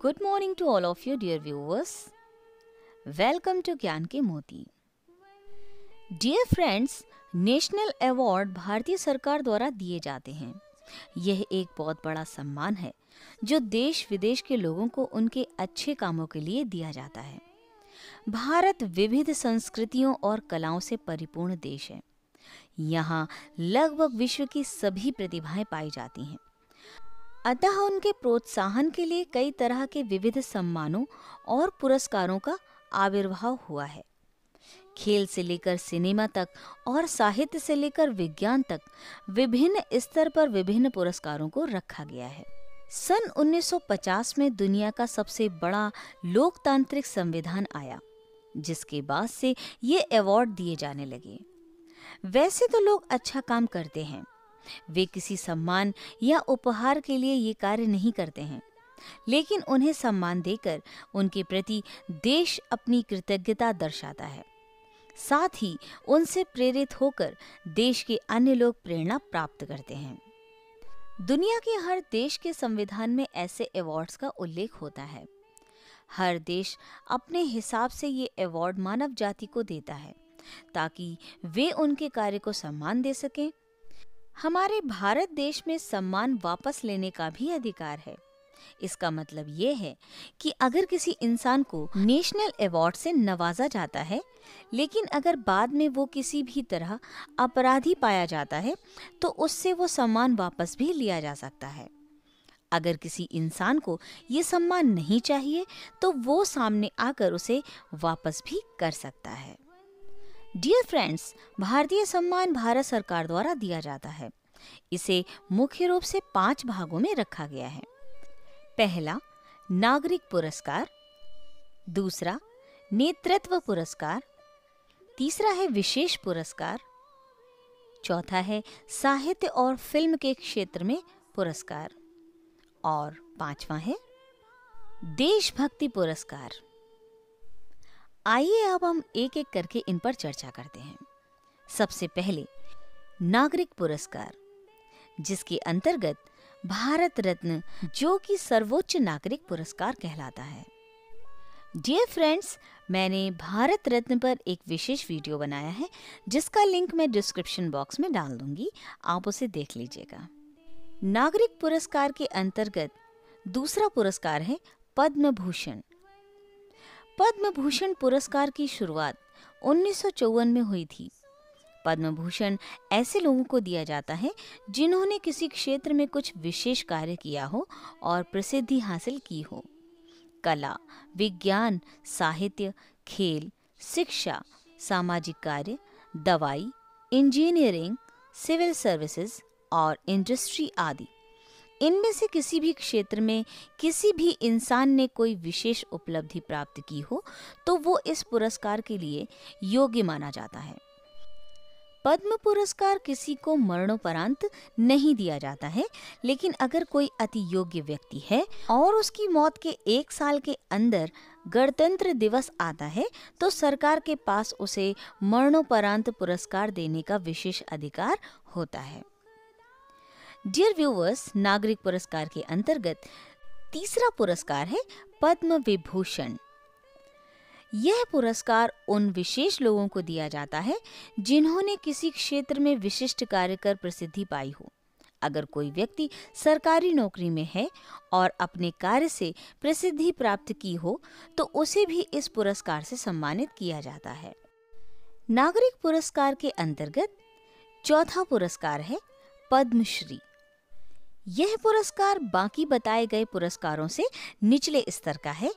good morning to all of you dear viewers welcome to ज्ञान के मोती dear friends national award भारतीय सरकार द्वारा दिए जाते हैं यह एक बहुत बड़ा सम्मान है जो देश विदेश के लोगों को उनके अच्छे कामों के लिए दिया जाता है भारत विविध संस्कृतियों और कलाओं से परिपूर्ण देश है यहाँ लगभग विश्व की सभी प्रतिभाएं पाई जाती हैं अतः उनके प्रोत्साहन के लिए कई तरह के विविध सम्मानों और पुरस्कारों का आविर्भाव हुआ है खेल से लेकर सिनेमा तक और साहित्य से लेकर विज्ञान तक विभिन्न स्तर पर विभिन्न पुरस्कारों को रखा गया है सन 1950 में दुनिया का सबसे बड़ा लोकतांत्रिक संविधान आया जिसके बाद से ये अवार्ड दिए जाने लगे वैसे तो लोग अच्छा काम करते हैं वे किसी सम्मान या उपहार के लिए ये कार्य नहीं करते हैं लेकिन उन्हें सम्मान देकर उनके प्रति देश अपनी कृतज्ञता दर्शाता है साथ ही उनसे प्रेरित होकर देश के अन्य लोग प्रेरणा प्राप्त करते हैं दुनिया के हर देश के संविधान में ऐसे अवार्ड्स का उल्लेख होता है हर देश अपने हिसाब से ये अवार्ड मानव जाति को देता है ताकि वे उनके कार्य को सम्मान दे सकें हमारे भारत देश में सम्मान वापस लेने का भी अधिकार है इसका मतलब ये है कि अगर किसी इंसान को नेशनल अवार्ड से नवाजा जाता है लेकिन अगर बाद में वो किसी भी तरह अपराधी पाया जाता है तो उससे वो सम्मान वापस भी लिया जा सकता है अगर किसी इंसान को ये सम्मान नहीं चाहिए तो वो सामने आकर उसे वापस भी कर सकता है डियर फ्रेंड्स भारतीय सम्मान भारत सरकार द्वारा दिया जाता है इसे मुख्य रूप से पांच भागों में रखा गया है पहला नागरिक पुरस्कार दूसरा नेतृत्व पुरस्कार तीसरा है विशेष पुरस्कार चौथा है साहित्य और फिल्म के क्षेत्र में पुरस्कार और पांचवा है देशभक्ति पुरस्कार आइए अब हम एक एक करके इन पर चर्चा करते हैं सबसे पहले नागरिक पुरस्कार जिसके अंतर्गत भारत रत्न जो कि सर्वोच्च नागरिक पुरस्कार कहलाता है डियर फ्रेंड्स मैंने भारत रत्न पर एक विशेष वीडियो बनाया है जिसका लिंक मैं डिस्क्रिप्शन बॉक्स में डाल दूंगी आप उसे देख लीजिएगा नागरिक पुरस्कार के अंतर्गत दूसरा पुरस्कार है पद्म भूषण पद्म भूषण पुरस्कार की शुरुआत उन्नीस में हुई थी पद्म भूषण ऐसे लोगों को दिया जाता है जिन्होंने किसी क्षेत्र में कुछ विशेष कार्य किया हो और प्रसिद्धि हासिल की हो कला विज्ञान साहित्य खेल शिक्षा सामाजिक कार्य दवाई इंजीनियरिंग सिविल सर्विसेज और इंडस्ट्री आदि इनमें से किसी भी क्षेत्र में किसी भी इंसान ने कोई विशेष उपलब्धि प्राप्त की हो तो वो इस पुरस्कार के लिए योग्य माना जाता है पद्म पुरस्कार किसी को मरणोपरांत नहीं दिया जाता है लेकिन अगर कोई अति योग्य व्यक्ति है और उसकी मौत के एक साल के अंदर गणतंत्र दिवस आता है तो सरकार के पास उसे मरणोपरांत पुरस्कार देने का विशेष अधिकार होता है डियर व्यूवर्स नागरिक पुरस्कार के अंतर्गत तीसरा पुरस्कार है पद्म विभूषण यह पुरस्कार उन विशेष लोगों को दिया जाता है जिन्होंने किसी क्षेत्र में विशिष्ट कार्य कर प्रसिद्धि पाई हो अगर कोई व्यक्ति सरकारी नौकरी में है और अपने कार्य से प्रसिद्धि प्राप्त की हो तो उसे भी इस पुरस्कार से सम्मानित किया जाता है नागरिक पुरस्कार के अंतर्गत चौथा पुरस्कार है पद्मश्री यह पुरस्कार बाकी बताए गए पुरस्कारों से निचले स्तर का है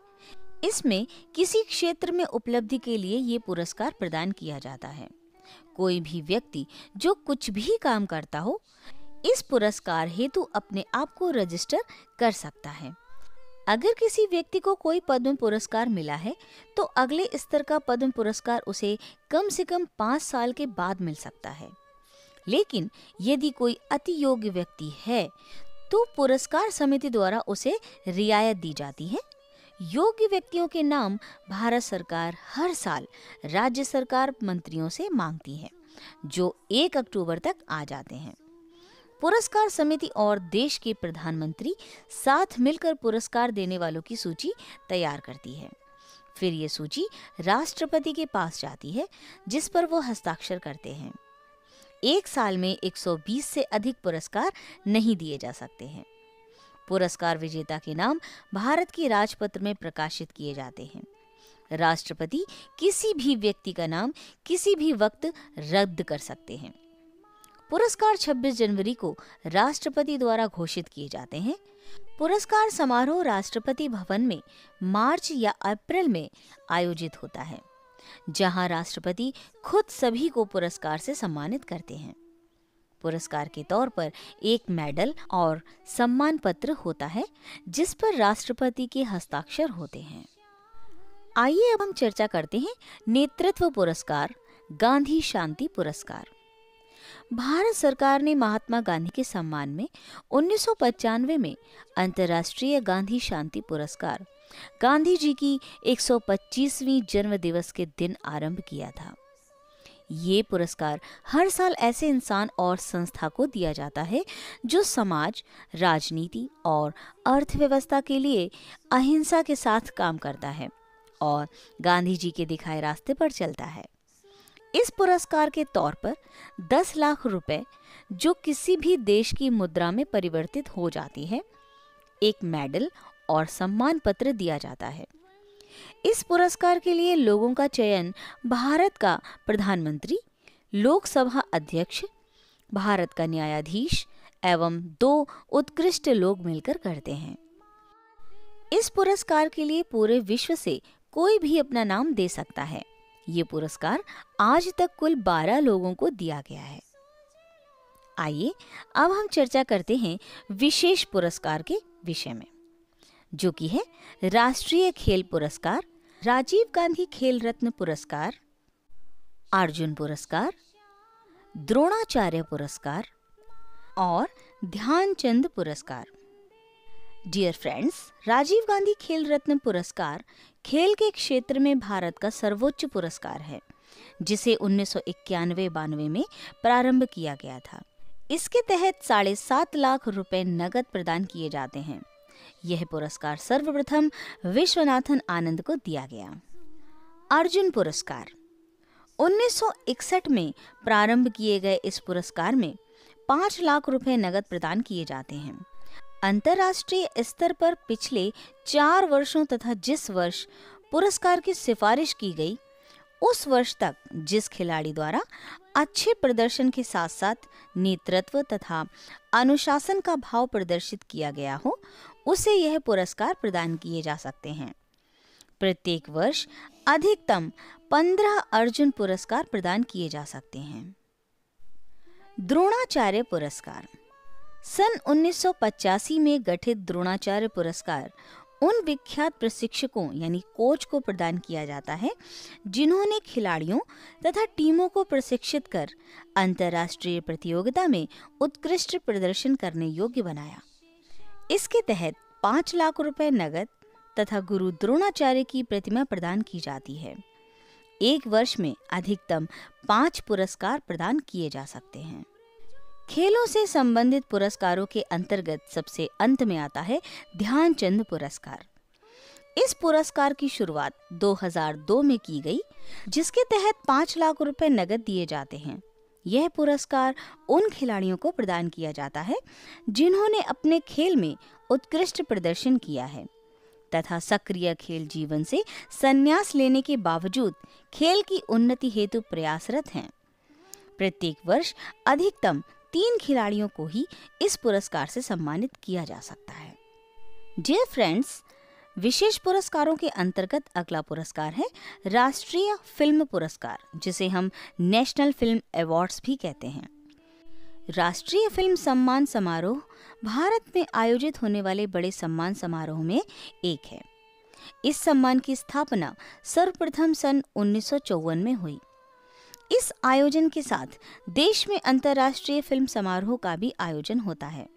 इसमें किसी क्षेत्र में उपलब्धि के लिए ये पुरस्कार प्रदान किया जाता है कोई भी व्यक्ति जो कुछ भी काम करता हो इस पुरस्कार हेतु अपने आप को रजिस्टर कर सकता है अगर किसी व्यक्ति को कोई पद्म पुरस्कार मिला है तो अगले स्तर का पद्म पुरस्कार उसे कम से कम पाँच साल के बाद मिल सकता है लेकिन यदि कोई अति योग्य व्यक्ति है तो पुरस्कार समिति द्वारा उसे रियायत दी जाती है योग्य व्यक्तियों के नाम भारत सरकार हर साल राज्य सरकार मंत्रियों से मांगती है जो 1 अक्टूबर तक आ जाते हैं पुरस्कार समिति और देश के प्रधानमंत्री साथ मिलकर पुरस्कार देने वालों की सूची तैयार करती है फिर ये सूची राष्ट्रपति के पास जाती है जिस पर वो हस्ताक्षर करते हैं एक साल में 120 से अधिक पुरस्कार नहीं दिए जा सकते हैं पुरस्कार विजेता के नाम भारत के राजपत्र में प्रकाशित किए जाते हैं राष्ट्रपति किसी भी व्यक्ति का नाम किसी भी वक्त रद्द कर सकते हैं पुरस्कार 26 जनवरी को राष्ट्रपति द्वारा घोषित किए जाते हैं पुरस्कार समारोह राष्ट्रपति भवन में मार्च या अप्रैल में आयोजित होता है जहां राष्ट्रपति खुद सभी को पुरस्कार से सम्मानित करते हैं पुरस्कार के तौर पर एक मेडल और सम्मान पत्र होता है जिस पर राष्ट्रपति के हस्ताक्षर होते हैं आइए अब हम चर्चा करते हैं नेतृत्व पुरस्कार गांधी शांति पुरस्कार भारत सरकार ने महात्मा गांधी के सम्मान में उन्नीस में अंतर्राष्ट्रीय गांधी शांति पुरस्कार गांधी जी की 125वीं जन्म दिवस के दिन आरंभ किया था ये पुरस्कार हर साल ऐसे इंसान और संस्था को दिया जाता है जो समाज राजनीति और अर्थव्यवस्था के लिए अहिंसा के साथ काम करता है और गांधी जी के दिखाए रास्ते पर चलता है इस पुरस्कार के तौर पर 10 लाख रुपए जो किसी भी देश की मुद्रा में परिवर्तित हो जाती है एक मेडल और सम्मान पत्र दिया जाता है इस पुरस्कार के लिए लोगों का चयन भारत का प्रधानमंत्री लोकसभा अध्यक्ष भारत का न्यायाधीश एवं दो उत्कृष्ट लोग मिलकर करते हैं इस पुरस्कार के लिए पूरे विश्व से कोई भी अपना नाम दे सकता है ये पुरस्कार आज तक कुल 12 लोगों को दिया गया है आइए अब हम चर्चा करते हैं विशेष पुरस्कार के विषय में जो कि है राष्ट्रीय खेल पुरस्कार राजीव गांधी खेल रत्न पुरस्कार अर्जुन पुरस्कार द्रोणाचार्य पुरस्कार और ध्यानचंद पुरस्कार डियर फ्रेंड्स राजीव गांधी खेल रत्न पुरस्कार खेल के क्षेत्र में भारत का सर्वोच्च पुरस्कार है जिसे उन्नीस बानवे में प्रारंभ किया गया था इसके तहत साढ़े सात लाख रुपए नगद प्रदान किए जाते हैं यह पुरस्कार सर्वप्रथम विश्वनाथन आनंद को दिया गया अर्जुन पुरस्कार 1961 में प्रारंभ किए गए इस पुरस्कार में पांच लाख रुपए नगद प्रदान किए जाते हैं अंतर्राष्ट्रीय स्तर पर पिछले चार वर्षों तथा जिस वर्ष पुरस्कार की सिफारिश की गई उस वर्ष तक जिस खिलाड़ी द्वारा अच्छे प्रदर्शन के साथ साथ नेतृत्व तथा अनुशासन का भाव प्रदर्शित किया गया हो उसे यह पुरस्कार प्रदान किए जा सकते हैं प्रत्येक वर्ष अधिकतम पंद्रह अर्जुन पुरस्कार प्रदान किए जा सकते हैं द्रोणाचार्य पुरस्कार सन 1985 में गठित द्रोणाचार्य पुरस्कार उन विख्यात प्रशिक्षकों यानी कोच को प्रदान किया जाता है जिन्होंने खिलाड़ियों तथा टीमों को प्रशिक्षित कर अंतर्राष्ट्रीय प्रतियोगिता में उत्कृष्ट प्रदर्शन करने योग्य बनाया इसके तहत पाँच लाख रुपए नगद तथा गुरु द्रोणाचार्य की प्रतिमा प्रदान की जाती है एक वर्ष में अधिकतम पाँच पुरस्कार प्रदान किए जा सकते हैं खेलों से संबंधित पुरस्कारों के अंतर्गत सबसे अंत में आता है ध्यानचंद पुरस्कार इस पुरस्कार की शुरुआत 2002 में की गई जिसके तहत पांच लाख रुपए नगद दिए जाते हैं यह पुरस्कार उन खिलाड़ियों को प्रदान किया जाता है जिन्होंने अपने खेल में उत्कृष्ट प्रदर्शन किया है तथा सक्रिय खेल जीवन से संन्यास लेने के बावजूद खेल की उन्नति हेतु प्रयासरत हैं प्रत्येक वर्ष अधिकतम तीन खिलाड़ियों को ही इस पुरस्कार से सम्मानित किया जा सकता है डियर फ्रेंड्स विशेष पुरस्कारों के अंतर्गत अगला पुरस्कार है राष्ट्रीय फिल्म पुरस्कार जिसे हम नेशनल फिल्म अवार्ड्स भी कहते हैं राष्ट्रीय फिल्म सम्मान समारोह भारत में आयोजित होने वाले बड़े सम्मान समारोह में एक है इस सम्मान की स्थापना सर्वप्रथम सन उन्नीस में हुई इस आयोजन के साथ देश में अंतर्राष्ट्रीय फिल्म समारोह का भी आयोजन होता है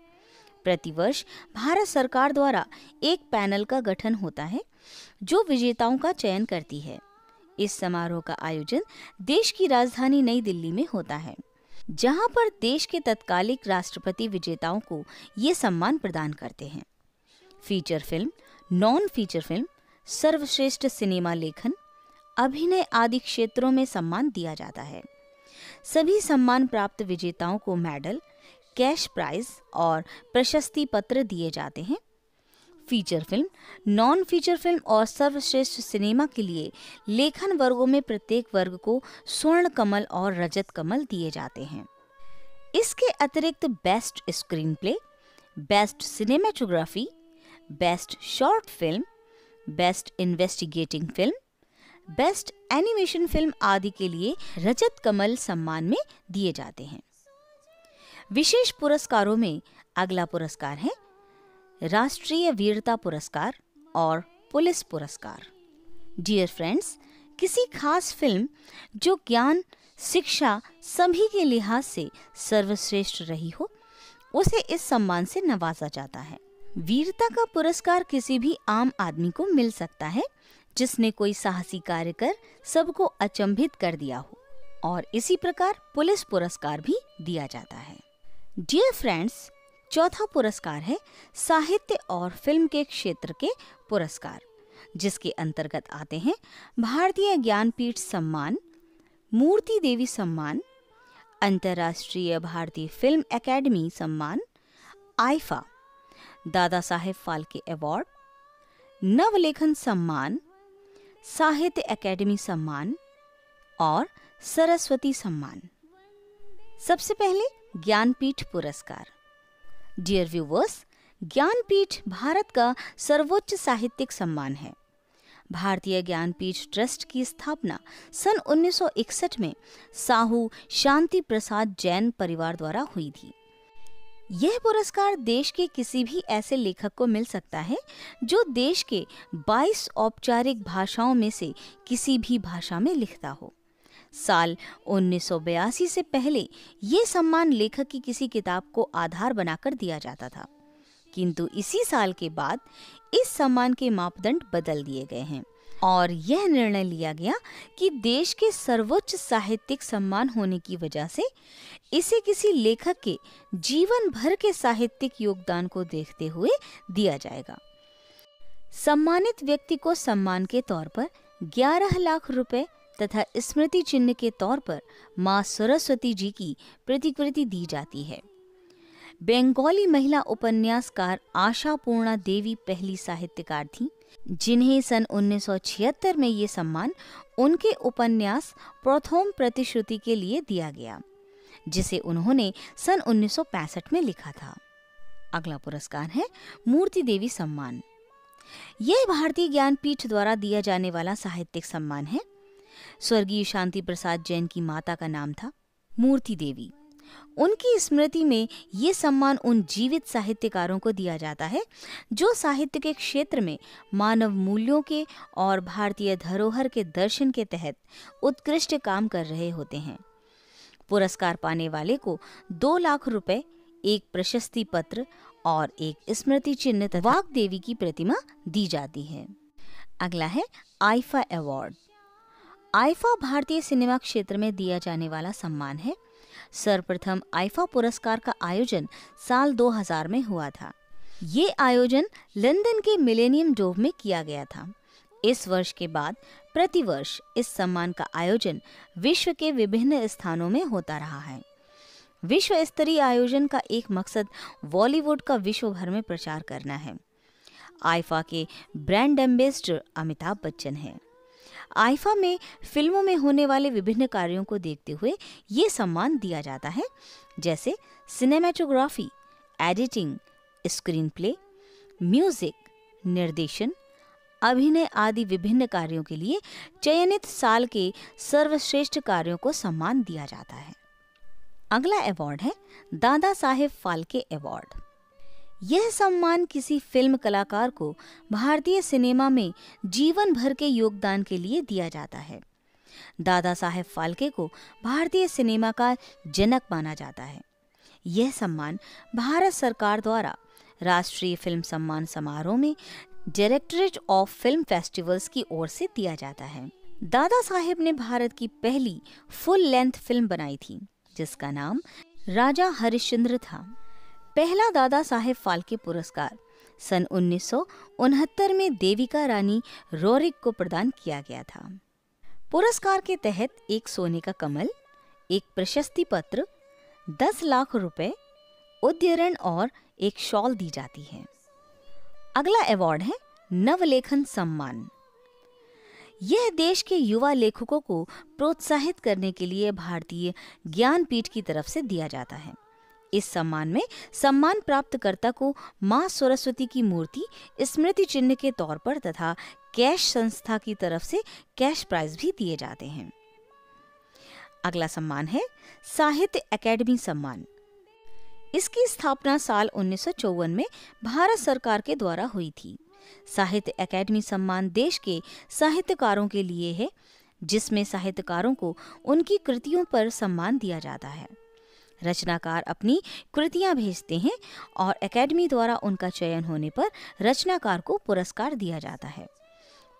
प्रतिवर्ष भारत सरकार द्वारा एक पैनल का गठन होता है जो विजेताओं का चयन करती है इस समारोह का आयोजन देश की राजधानी नई दिल्ली में होता है जहां पर देश के तत्कालिक राष्ट्रपति विजेताओं को ये सम्मान प्रदान करते हैं feature film non feature film सर्वश्रेष्ठ सिनेमा लेखन अभिनय आदि क्षेत्रों में सम्मान दिया जाता है सभी सम्मान प्राप्त विजेताओं को मेडल कैश प्राइज और प्रशस्ति पत्र दिए जाते हैं feature film non feature film और सर्वश्रेष्ठ सिनेमा के लिए लेखन वर्गों में प्रत्येक वर्ग को स्वर्ण कमल और रजत कमल दिए जाते हैं इसके अतिरिक्त best screenplay best cinematography best short film best investigating film best animation film आदि के लिए रजत कमल सम्मान में दिए जाते हैं विशेष पुरस्कारों में अगला पुरस्कार है राष्ट्रीय वीरता पुरस्कार और पुलिस पुरस्कार डियर फ्रेंड्स किसी खास फिल्म जो ज्ञान शिक्षा सभी के लिहाज से सर्वश्रेष्ठ रही हो उसे इस सम्मान से नवाजा जाता है वीरता का पुरस्कार किसी भी आम आदमी को मिल सकता है जिसने कोई साहसी कार्य कर सबको अचंभित कर दिया हो और इसी प्रकार पुलिस पुरस्कार भी दिया जाता है डियर फ्रेंड्स चौथा पुरस्कार है साहित्य और फिल्म के क्षेत्र के पुरस्कार जिसके अंतर्गत आते हैं भारतीय ज्ञानपीठ सम्मान मूर्ति देवी सम्मान अंतर्राष्ट्रीय भारतीय फिल्म एकेडमी सम्मान आइफा दादा साहेब फाल्के अवार्ड नवलेखन सम्मान साहित्य एकेडमी सम्मान और सरस्वती सम्मान सबसे पहले ज्ञानपीठ पुरस्कार डियर व्यूवर्स ज्ञानपीठ भारत का सर्वोच्च साहित्यिक सम्मान है भारतीय ज्ञानपीठ ट्रस्ट की स्थापना सन 1961 में साहू शांति प्रसाद जैन परिवार द्वारा हुई थी यह पुरस्कार देश के किसी भी ऐसे लेखक को मिल सकता है जो देश के 22 औपचारिक भाषाओं में से किसी भी भाषा में लिखता हो साल 1982 से पहले ये सम्मान लेखक की किसी किताब को आधार बनाकर दिया जाता था किंतु इसी साल के बाद इस सम्मान के मापदंड बदल दिए गए हैं और यह निर्णय लिया गया कि देश के सर्वोच्च साहित्यिक सम्मान होने की वजह से इसे किसी लेखक के जीवन भर के साहित्यिक योगदान को देखते हुए दिया जाएगा सम्मानित व्यक्ति को सम्मान के तौर पर 11 लाख रुपए तथा स्मृति चिन्ह के तौर पर माँ सरस्वती जी की प्रतिकृति दी जाती है बंगाली महिला उपन्यासकार आशा पूर्णा देवी पहली साहित्यकार थीं जिन्हें सन 1976 में ये सम्मान उनके उपन्यास प्रथम प्रतिश्रुति के लिए दिया गया जिसे उन्होंने सन 1965 में लिखा था अगला पुरस्कार है मूर्ति देवी सम्मान यह भारतीय ज्ञानपीठ द्वारा दिया जाने वाला साहित्यिक सम्मान है स्वर्गीय शांति प्रसाद जैन की माता का नाम था मूर्ति देवी उनकी स्मृति में ये सम्मान उन जीवित साहित्यकारों को दिया जाता है जो साहित्य के क्षेत्र में मानव मूल्यों के और भारतीय धरोहर के दर्शन के तहत उत्कृष्ट काम कर रहे होते हैं पुरस्कार पाने वाले को दो लाख रुपए एक प्रशस्ति पत्र और एक स्मृति चिन्ह वाग देवी की प्रतिमा दी जाती है अगला है आईफा अवार्ड आईफा भारतीय सिनेमा क्षेत्र में दिया जाने वाला सम्मान है सर्वप्रथम आइफा पुरस्कार का आयोजन साल 2000 में हुआ था ये आयोजन लंदन के मिलेनियम डोव में किया गया था इस वर्ष के बाद प्रतिवर्ष इस सम्मान का आयोजन विश्व के विभिन्न स्थानों में होता रहा है विश्व स्तरीय आयोजन का एक मकसद बॉलीवुड का विश्व भर में प्रचार करना है आइफा के ब्रांड एम्बेसडर अमिताभ बच्चन हैं आइफा में फिल्मों में होने वाले विभिन्न कार्यों को देखते हुए ये सम्मान दिया जाता है जैसे cinematography editing screenplay music निर्देशन अभिनय आदि विभिन्न कार्यों के लिए चयनित साल के सर्वश्रेष्ठ कार्यों को सम्मान दिया जाता है अगला अवार्ड है दादा साहेब फाल्के अवार्ड यह सम्मान किसी फिल्म कलाकार को भारतीय सिनेमा में जीवन भर के योगदान के लिए दिया जाता है दादा साहेब फाल्के को भारतीय सिनेमा का जनक माना जाता है यह सम्मान भारत सरकार द्वारा राष्ट्रीय फिल्म सम्मान समारोह में डायरेक्टरेट ऑफ फिल्म फेस्टिवल्स की ओर से दिया जाता है दादा साहेब ने भारत की पहली फुल लेंथ फिल्म बनाई थी जिसका नाम राजा हरिश्चंद्र था पहला दादा साहेब फाल्के पुरस्कार सन उन्नीस में देविका रानी रोरिक को प्रदान किया गया था पुरस्कार के तहत एक सोने का कमल एक प्रशस्ति पत्र दस लाख रुपए उद्यरण और एक शॉल दी जाती है अगला अवार्ड है नवलेखन सम्मान यह देश के युवा लेखकों को प्रोत्साहित करने के लिए भारतीय ज्ञानपीठ की तरफ से दिया जाता है इस सम्मान में सम्मान प्राप्त कर्ता को माँ सरस्वती की मूर्ति स्मृति चिन्ह के तौर पर तथा कैश संस्था की तरफ से कैश प्राइज भी दिए जाते हैं अगला सम्मान है साहित्य एकेडमी सम्मान इसकी स्थापना साल उन्नीस में भारत सरकार के द्वारा हुई थी साहित्य एकेडमी सम्मान देश के साहित्यकारों के लिए है जिसमें साहित्यकारों को उनकी कृतियों पर सम्मान दिया जाता है रचनाकार अपनी कृतियां भेजते हैं और एकेडमी द्वारा उनका चयन होने पर रचनाकार को पुरस्कार दिया जाता है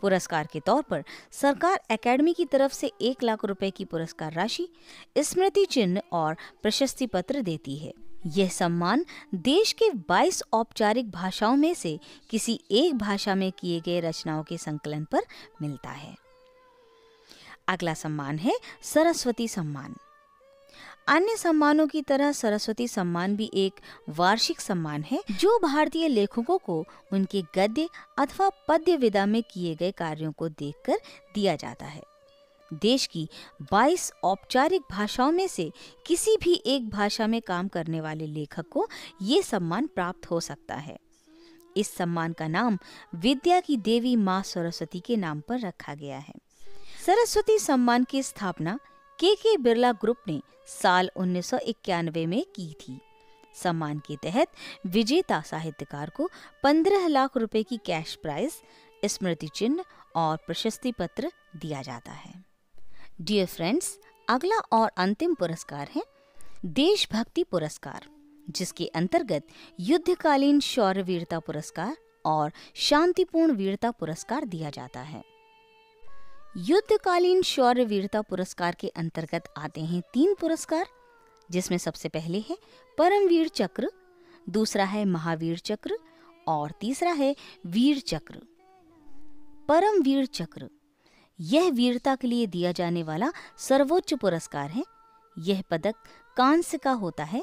पुरस्कार के तौर पर सरकार एकेडमी की तरफ से एक लाख रुपए की पुरस्कार राशि स्मृति चिन्ह और प्रशस्ति पत्र देती है यह सम्मान देश के 22 औपचारिक भाषाओं में से किसी एक भाषा में किए गए रचनाओं के संकलन पर मिलता है अगला सम्मान है सरस्वती सम्मान अन्य सम्मानों की तरह सरस्वती सम्मान भी एक वार्षिक सम्मान है जो भारतीय लेखकों को उनके गद्य अथवा पद्य विदा में किए गए कार्यों को देखकर दिया जाता है देश की 22 औपचारिक भाषाओं में से किसी भी एक भाषा में काम करने वाले लेखक को ये सम्मान प्राप्त हो सकता है इस सम्मान का नाम विद्या की देवी माँ सरस्वती के नाम पर रखा गया है सरस्वती सम्मान की स्थापना के के बिरला ग्रुप ने साल उन्नीस में की थी सम्मान के तहत विजेता साहित्यकार को 15 लाख रुपए की कैश प्राइज स्मृति चिन्ह और प्रशस्ति पत्र दिया जाता है डियर फ्रेंड्स अगला और अंतिम पुरस्कार है देशभक्ति पुरस्कार जिसके अंतर्गत युद्धकालीन शौर्य वीरता पुरस्कार और शांतिपूर्ण वीरता पुरस्कार दिया जाता है युद्धकालीन शौर्य वीरता पुरस्कार के अंतर्गत आते हैं तीन पुरस्कार जिसमें सबसे पहले है परमवीर चक्र दूसरा है महावीर चक्र और तीसरा है वीर चक्र परमवीर चक्र यह वीरता के लिए दिया जाने वाला सर्वोच्च पुरस्कार है यह पदक कांस्य का होता है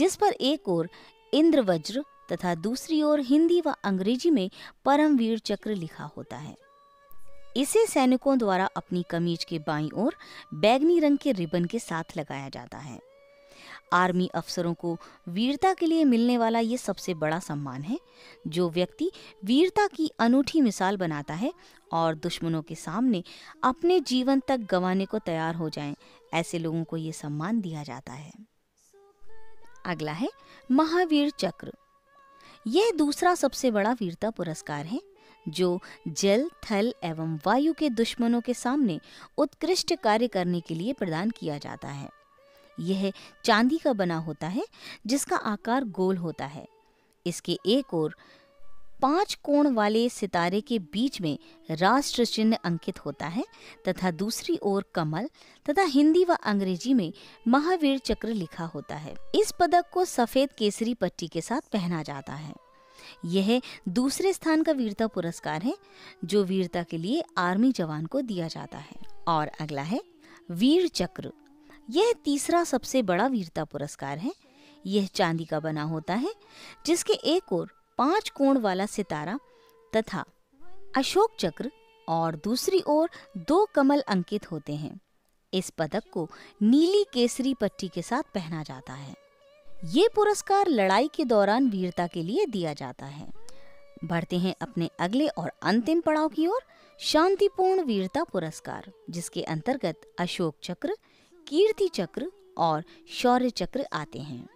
जिस पर एक ओर इंद्रवज्र तथा दूसरी ओर हिंदी व अंग्रेजी में परमवीर चक्र लिखा होता है इसे सैनिकों द्वारा अपनी कमीज के बाईं ओर बैगनी रंग के रिबन के साथ लगाया जाता है आर्मी अफसरों को वीरता के लिए मिलने वाला ये सबसे बड़ा सम्मान है जो व्यक्ति वीरता की अनूठी मिसाल बनाता है और दुश्मनों के सामने अपने जीवन तक गंवाने को तैयार हो जाए ऐसे लोगों को ये सम्मान दिया जाता है अगला है महावीर चक्र यह दूसरा सबसे बड़ा वीरता पुरस्कार है जो जल थल एवं वायु के दुश्मनों के सामने उत्कृष्ट कार्य करने के लिए प्रदान किया जाता है यह चांदी का बना होता है जिसका आकार गोल होता है इसके एक और पांच कोण वाले सितारे के बीच में राष्ट्र चिन्ह अंकित होता है तथा दूसरी ओर कमल तथा हिंदी व अंग्रेजी में महावीर चक्र लिखा होता है इस पदक को सफेद केसरी पट्टी के साथ पहना जाता है यह दूसरे स्थान का वीरता पुरस्कार है जो वीरता के लिए आर्मी जवान को दिया जाता है और अगला है वीर चक्र यह तीसरा सबसे बड़ा वीरता पुरस्कार है यह चांदी का बना होता है जिसके एक ओर पांच कोण वाला सितारा तथा अशोक चक्र और दूसरी ओर दो कमल अंकित होते हैं इस पदक को नीली केसरी पट्टी के साथ पहना जाता है ये पुरस्कार लड़ाई के दौरान वीरता के लिए दिया जाता है बढ़ते हैं अपने अगले और अंतिम पड़ाव की ओर शांतिपूर्ण वीरता पुरस्कार जिसके अंतर्गत अशोक चक्र कीर्ति चक्र और शौर्य चक्र आते हैं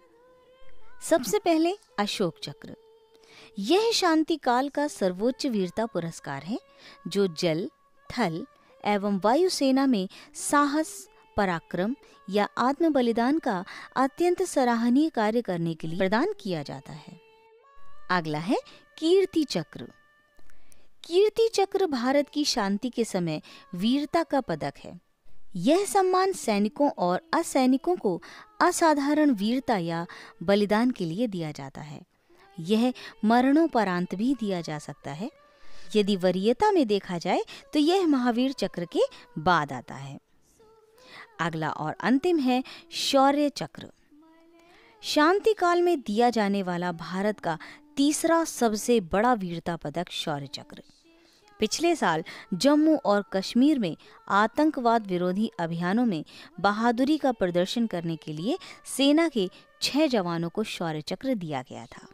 सबसे पहले अशोक चक्र यह शांति काल का सर्वोच्च वीरता पुरस्कार है जो जल थल एवं वायुसेना में साहस पराक्रम या आत्म बलिदान का अत्यंत सराहनीय कार्य करने के लिए प्रदान किया जाता है अगला है कीर्ति चक्र कीर्ति चक्र भारत की शांति के समय वीरता का पदक है यह सम्मान सैनिकों और असैनिकों को असाधारण वीरता या बलिदान के लिए दिया जाता है यह मरणोपरांत भी दिया जा सकता है यदि वरीयता में देखा जाए तो यह महावीर चक्र के बाद आता है अगला और अंतिम है शौर्य चक्र शांति काल में दिया जाने वाला भारत का तीसरा सबसे बड़ा वीरता पदक शौर्य चक्र पिछले साल जम्मू और कश्मीर में आतंकवाद विरोधी अभियानों में बहादुरी का प्रदर्शन करने के लिए सेना के छह जवानों को शौर्य चक्र दिया गया था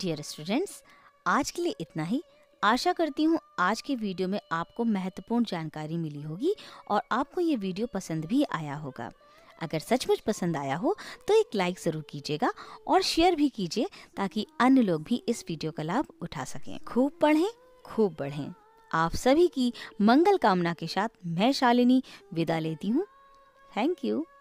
डियर स्टूडेंट्स आज के लिए इतना ही आशा करती हूँ आज के वीडियो में आपको महत्वपूर्ण जानकारी मिली होगी और आपको ये वीडियो पसंद भी आया होगा अगर सचमुच पसंद आया हो तो एक लाइक ज़रूर कीजिएगा और शेयर भी कीजिए ताकि अन्य लोग भी इस वीडियो का लाभ उठा सकें खूब पढ़ें खूब बढ़ें आप सभी की मंगल कामना के साथ मैं शालिनी विदा लेती हूँ थैंक यू